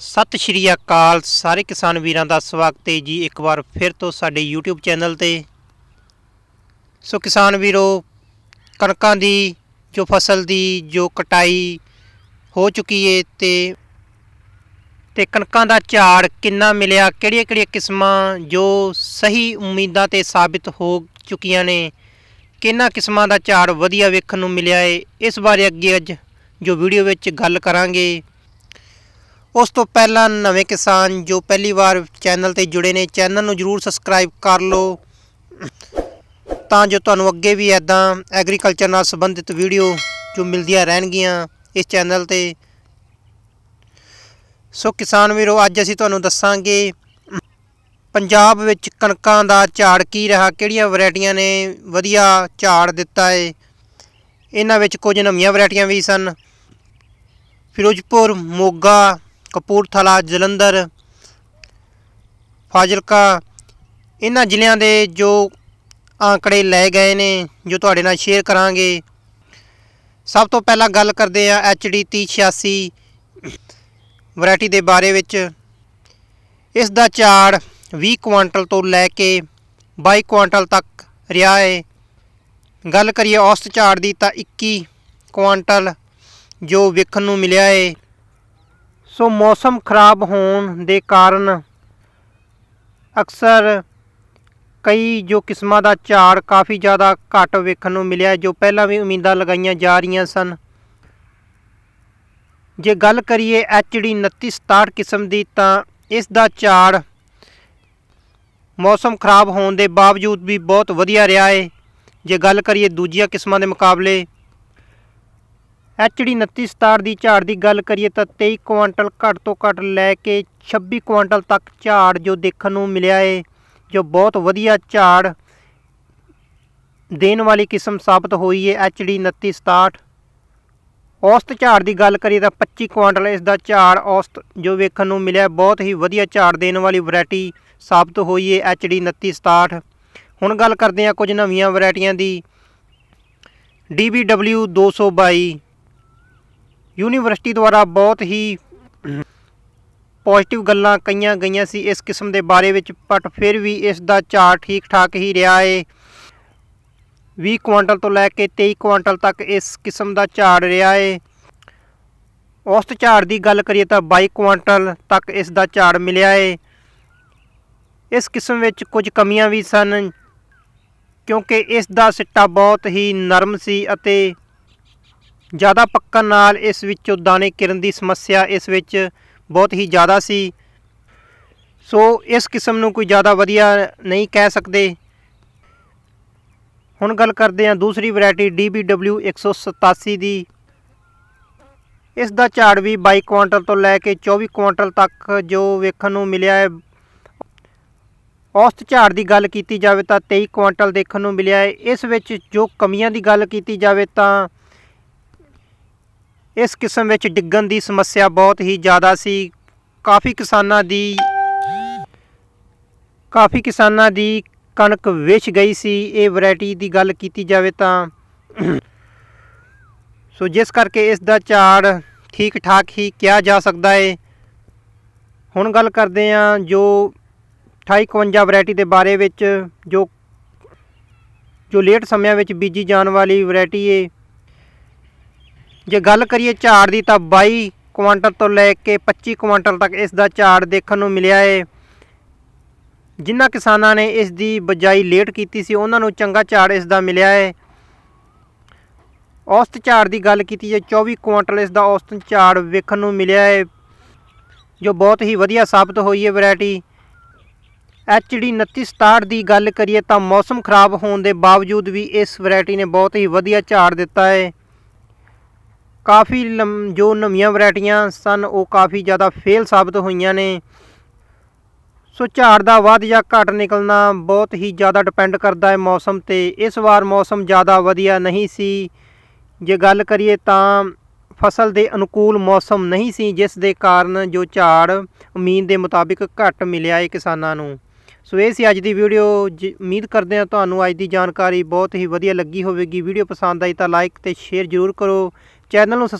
ਸਤਿ ਸ਼੍ਰੀ ਅਕਾਲ ਸਾਰੇ ਕਿਸਾਨ ਵੀਰਾਂ ਦਾ ਸਵਾਗਤ ਹੈ ਜੀ ਇੱਕ ਵਾਰ ਫਿਰ ਤੋਂ ਸਾਡੇ YouTube ਚੈਨਲ ਤੇ ਸੋ ਕਿਸਾਨ ਵੀਰੋ ਕਣਕਾਂ ਦੀ ਜੋ ਫਸਲ ਦੀ ਜੋ ਕਟਾਈ ਹੋ ਚੁੱਕੀ ਏ ਤੇ ਤੇ ਕਣਕਾਂ ਦਾ ਝਾੜ ਕਿੰਨਾ ਮਿਲਿਆ ਕਿਹੜੀਆਂ-ਕਿਹੜੀਆਂ ਕਿਸਮਾਂ ਜੋ ਸਹੀ ਉਮੀਦਾਂ ਤੇ ਸਾਬਿਤ ਹੋ ਚੁੱਕੀਆਂ ਨੇ ਕਿੰਨਾ ਕਿਸਮਾਂ ਦਾ ਝਾੜ ਵਧੀਆ ਵੇਖਣ ਨੂੰ ਮਿਲਿਆ ਏ ਇਸ ਬਾਰੇ ਅੱਗੇ ਅੱਜ ਜੋ ਵੀਡੀਓ ਵਿੱਚ ਗੱਲ ਕਰਾਂਗੇ ਉਸ ਤੋਂ ਪਹਿਲਾਂ ਨਵੇਂ ਕਿਸਾਨ ਜੋ ਪਹਿਲੀ ਵਾਰ ਚੈਨਲ ਤੇ ਜੁੜੇ ਨੇ ਚੈਨਲ ਨੂੰ ਜਰੂਰ ਸਬਸਕ੍ਰਾਈਬ ਕਰ ਲਓ ਤਾਂ ਜੋ ਤੁਹਾਨੂੰ ਅੱਗੇ ਵੀ ਐਦਾਂ ਐਗਰੀਕਲਚਰ ਨਾਲ ਸੰਬੰਧਿਤ ਵੀਡੀਓ ਜੋ ਮਿਲਦੀਆਂ ਰਹਿਣਗੀਆਂ ਇਸ ਚੈਨਲ ਤੇ ਸੋ ਕਿਸਾਨ ਵੀਰੋ ਅੱਜ ਅਸੀਂ ਤੁਹਾਨੂੰ ਦੱਸਾਂਗੇ ਪੰਜਾਬ ਵਿੱਚ ਕਣਕਾਂ ਦਾ ਝਾੜ ਕੀ ਰਿਹਾ ਕਿਹੜੀਆਂ ਵੈਰਾਈਟੀਆਂ ਨੇ ਵਧੀਆ ਝਾੜ ਦਿੱਤਾ ਏ ਇਹਨਾਂ ਵਿੱਚ ਕੁਝ ਨਵੀਆਂ ਵੈਰਾਈਟੀਆਂ ਵੀ ਸਨ ਫਿਰੋਜ਼ਪੁਰ ਮੋਗਾ ਕਪੂਰਥਲਾ ਜਲੰਧਰ ਫਾਜ਼ਿਲਕਾ ਇਹਨਾਂ ਜ਼ਿਲ੍ਹਿਆਂ ਦੇ ਜੋ ਆંકੜੇ ਲੈ ਗਏ ਨੇ ਜੋ ਤੁਹਾਡੇ ਨਾਲ ਸ਼ੇਅਰ ਕਰਾਂਗੇ ਸਭ ਤੋਂ ਪਹਿਲਾਂ ਗੱਲ ਕਰਦੇ ਆ HD 3086 ਵੈਰਾਈਟੀ ਦੇ ਬਾਰੇ ਵਿੱਚ ਇਸ ਦਾ ਝਾੜ 20 ਕੁਆਂਟਲ ਤੋਂ ਲੈ ਕੇ 22 ਕੁਆਂਟਲ ਤੱਕ ਰਿਹਾ ਹੈ ਗੱਲ ਕਰੀਏ ਔਸਤ ਝਾੜ ਦੀ ਤਾਂ 21 ਕੁਆਂਟਲ ਜੋ ਵੇਖਣ ਨੂੰ ਮਿਲਿਆ ਹੈ ਸੋ ਮੌਸਮ ਖਰਾਬ ਹੋਣ ਦੇ ਕਾਰਨ ਅਕਸਰ ਕਈ ਜੋ ਕਿਸਮਾਂ ਦਾ ਝਾੜ ਕਾਫੀ ਜ਼ਿਆਦਾ ਘਟ ਵੇਖਣ ਨੂੰ ਮਿਲਿਆ ਜੋ ਪਹਿਲਾਂ ਵੀ ਉਮੀਦਾਂ ਲਗਾਈਆਂ ਜਾ ਰਹੀਆਂ ਸਨ ਜੇ ਗੱਲ ਕਰੀਏ ਐਚਡੀ 2967 ਕਿਸਮ ਦੀ ਤਾਂ ਇਸ ਦਾ ਝਾੜ ਮੌਸਮ ਖਰਾਬ ਹੋਣ ਦੇ ਬਾਵਜੂਦ ਵੀ ਬਹੁਤ ਵਧੀਆ ਰਿਹਾ ਏ ਜੇ ਗੱਲ ਕਰੀਏ ਦੂਜੀਆਂ ਕਿਸਮਾਂ ਦੇ ਮੁਕਾਬਲੇ ਐਚਡੀ 2967 ਦੀ ਝਾੜ ਦੀ ਗੱਲ ਕਰੀਏ ਤਾਂ 23 ਕੁਇੰਟਲ ਘੱਟ ਤੋਂ ਘੱਟ ਲੈ ਕੇ 26 ਕੁਇੰਟਲ ਤੱਕ ਝਾੜ ਜੋ ਦੇਖਣ ਨੂੰ ਮਿਲਿਆ ਏ ਜੋ ਬਹੁਤ ਵਧੀਆ ਝਾੜ ਦੇਣ ਵਾਲੀ ਕਿਸਮ ਸਾਬਤ ਹੋਈ ਏ ਐਚਡੀ 2967 ਔਸਤ ਝਾੜ ਦੀ ਗੱਲ ਕਰੀਏ ਤਾਂ 25 ਕੁਇੰਟਲ ਇਸ ਦਾ ਝਾੜ ਔਸਤ ਜੋ ਵੇਖਣ ਨੂੰ ਮਿਲਿਆ ਬਹੁਤ ਹੀ ਵਧੀਆ ਝਾੜ ਦੇਣ ਵਾਲੀ ਵੈਰਾਈਟੀ ਸਾਬਤ ਹੋਈ ਏ ਐਚਡੀ 2967 ਹੁਣ ਗੱਲ ਕਰਦੇ ਹਾਂ ਕੁਝ ਨਵੀਆਂ ਵੈਰਾਈਟੀਆਂ ਦੀ DBW 222 ਯੂਨੀਵਰਸਿਟੀ ਦੁਆਰਾ ਬਹੁਤ ਹੀ ਪੋਜ਼ਿਟਿਵ ਗੱਲਾਂ ਕਈਆਂ ਗਈਆਂ ਸੀ ਇਸ ਕਿਸਮ ਦੇ ਬਾਰੇ ਵਿੱਚ ਪਰ ਫਿਰ ਵੀ ਇਸ ਦਾ ਝਾੜ ਠੀਕ ਠਾਕ ਹੀ ਰਿਹਾ ਏ 20 ਕੁਇੰਟਲ ਤੋਂ ਲੈ ਕੇ 23 ਕੁਇੰਟਲ ਤੱਕ ਇਸ ਕਿਸਮ ਦਾ ਝਾੜ ਰਿਹਾ ਏ ਔਸਤ ਝਾੜ ਦੀ ਗੱਲ ਕਰੀਏ ਤਾਂ 22 ਕੁਇੰਟਲ ਤੱਕ ਇਸ ਦਾ ਝਾੜ ਮਿਲਿਆ ਏ ਇਸ ਕਿਸਮ ਵਿੱਚ ਕੁਝ ਕਮੀਆਂ ਵੀ ਸਨ ਕਿਉਂਕਿ ਇਸ ਦਾ ਸਿੱਟਾ ਬਹੁਤ ਹੀ ਨਰਮ ਸੀ ਅਤੇ ਜ਼ਿਆਦਾ ਪੱਕਣ ਨਾਲ ਇਸ ਵਿੱਚੋਂ ਦਾਣੇ ਕਿਰਨ ਦੀ ਸਮੱਸਿਆ ਇਸ ਵਿੱਚ ਬਹੁਤ ਹੀ ਜ਼ਿਆਦਾ ਸੀ ਸੋ ਇਸ ਕਿਸਮ ਨੂੰ ਕੋਈ ਜ਼ਿਆਦਾ ਵਧੀਆ ਨਹੀਂ ਕਹਿ ਸਕਦੇ ਹੁਣ ਗੱਲ ਕਰਦੇ ਹਾਂ ਦੂਸਰੀ ਵੈਰਾਈਟੀ DBW 187 ਦੀ ਇਸ ਦਾ ਝਾੜ ਵੀ 22 ਕੁਇੰਟਲ ਤੋਂ ਲੈ ਕੇ 24 ਕੁਇੰਟਲ ਤੱਕ ਜੋ ਵੇਖਣ ਨੂੰ ਮਿਲਿਆ ਹੈ ਔਸਤ ਝਾੜ ਦੀ ਗੱਲ ਕੀਤੀ ਜਾਵੇ ਤਾਂ 23 ਕੁਇੰਟਲ ਦੇਖਣ ਨੂੰ ਮਿਲਿਆ ਹੈ ਇਸ ਵਿੱਚ ਜੋ ਕਮੀਆਂ ਦੀ ਗੱਲ ਕੀਤੀ ਜਾਵੇ ਤਾਂ ਇਸ ਕਿਸਮ ਵਿੱਚ ਡਿੱਗਣ ਦੀ ਸਮੱਸਿਆ ਬਹੁਤ ਹੀ ਜ਼ਿਆਦਾ ਸੀ ਕਾਫੀ ਕਿਸਾਨਾਂ ਦੀ ਕਾਫੀ ਕਿਸਾਨਾਂ ਦੀ ਕਣਕ ਵਿਛ ਗਈ ਸੀ ਇਹ ਵੈਰਾਈਟੀ ਦੀ ਗੱਲ ਕੀਤੀ ਜਾਵੇ ਤਾਂ ਸੋ ਜਿਸ ਕਰਕੇ ਇਸ ਦਾ ਝਾੜ ਠੀਕ ਠਾਕ ਹੀ ਕਿਹਾ ਜਾ ਸਕਦਾ ਹੈ ਹੁਣ ਗੱਲ ਕਰਦੇ ਹਾਂ ਜੋ 2851 ਵੈਰਾਈਟੀ ਦੇ ਬਾਰੇ ਵਿੱਚ ਜੋ ਜੋ ਲੇਟ ਸਮਿਆਂ ਵਿੱਚ ਬੀਜੀ ਜਾਣ ਵਾਲੀ ਵੈਰਾਈਟੀ ਏ ਜੇ ਗੱਲ ਕਰੀਏ ਝਾੜ ਦੀ ਤਾਂ 22 ਕੁਇੰਟਲ ਤੋਂ ਲੈ ਕੇ 25 ਕੁਇੰਟਲ ਤੱਕ ਇਸ ਦਾ ਝਾੜ ਦੇਖਣ ਨੂੰ ਮਿਲਿਆ ਏ ਜਿਨ੍ਹਾਂ ਕਿਸਾਨਾਂ ਨੇ ਇਸ ਦੀ ਬਜਾਈ ਲੇਟ ਕੀਤੀ ਸੀ ਉਹਨਾਂ ਨੂੰ ਚੰਗਾ ਝਾੜ ਇਸ ਦਾ ਮਿਲਿਆ ਏ ਔਸਤ ਝਾੜ ਦੀ ਗੱਲ ਕੀਤੀ ਜੇ 24 ਕੁਇੰਟਲ ਇਸ ਦਾ ਔਸਤ ਝਾੜ ਵੇਖਣ ਨੂੰ ਮਿਲਿਆ ਏ ਜੋ ਬਹੁਤ ਹੀ ਵਧੀਆ ਸਾਬਤ ਹੋਈ ਏ ਵੈਰਾਈਟੀ ਡੀ 2967 ਦੀ ਗੱਲ ਕਰੀਏ ਤਾਂ ਮੌਸਮ ਖਰਾਬ ਹੋਣ ਦੇ ਬਾਵਜੂਦ ਵੀ ਇਸ ਵੈਰਾਈਟੀ ਨੇ ਬਹੁਤ ਹੀ ਵਧੀਆ ਝਾੜ ਦਿੱਤਾ ਏ ਕਾਫੀ ਜੋ ਨਵੀਆਂ ਵੈਰਾਈਟੀਆਂ ਸਨ ਉਹ ਕਾਫੀ ਜ਼ਿਆਦਾ ਫੇਲ ਸਾਬਤ ਹੋਈਆਂ ਨੇ ਸੋ ਝਾੜ ਦਾ ਵੱਧ ਜਾਂ ਘਟ ਨਿਕਲਣਾ ਬਹੁਤ ਹੀ ਜ਼ਿਆਦਾ ਡਿਪੈਂਡ ਕਰਦਾ ਹੈ ਮੌਸਮ ਤੇ ਇਸ ਵਾਰ ਮੌਸਮ ਜ਼ਿਆਦਾ ਵਧੀਆ ਨਹੀਂ ਸੀ ਜੇ ਗੱਲ ਕਰੀਏ ਤਾਂ ਫਸਲ ਦੇ ਅਨੁਕੂਲ ਮੌਸਮ ਨਹੀਂ ਸੀ ਜਿਸ ਦੇ ਕਾਰਨ ਜੋ ਝਾੜ ਉਮੀਦ ਦੇ ਮੁਤਾਬਿਕ ਘਟ ਮਿਲਿਆ ਹੈ ਕਿਸਾਨਾਂ ਨੂੰ ਸੋ ਇਹ ਸੀ ਅੱਜ ਦੀ ਵੀਡੀਓ ਉਮੀਦ ਕਰਦੇ ਹਾਂ ਤੁਹਾਨੂੰ ਅੱਜ ਦੀ ਜਾਣਕਾਰੀ ਬਹੁਤ ਹੀ ਵਧੀਆ ਲੱਗੀ ਹੋਵੇਗੀ ਵੀਡੀਓ ਪਸੰਦ ਆਈ ਤਾਂ ਲਾਈਕ ਤੇ ਸ਼ੇਅਰ ਜ਼ਰੂਰ ਕਰੋ ਚੈਨਲ ਨੂੰ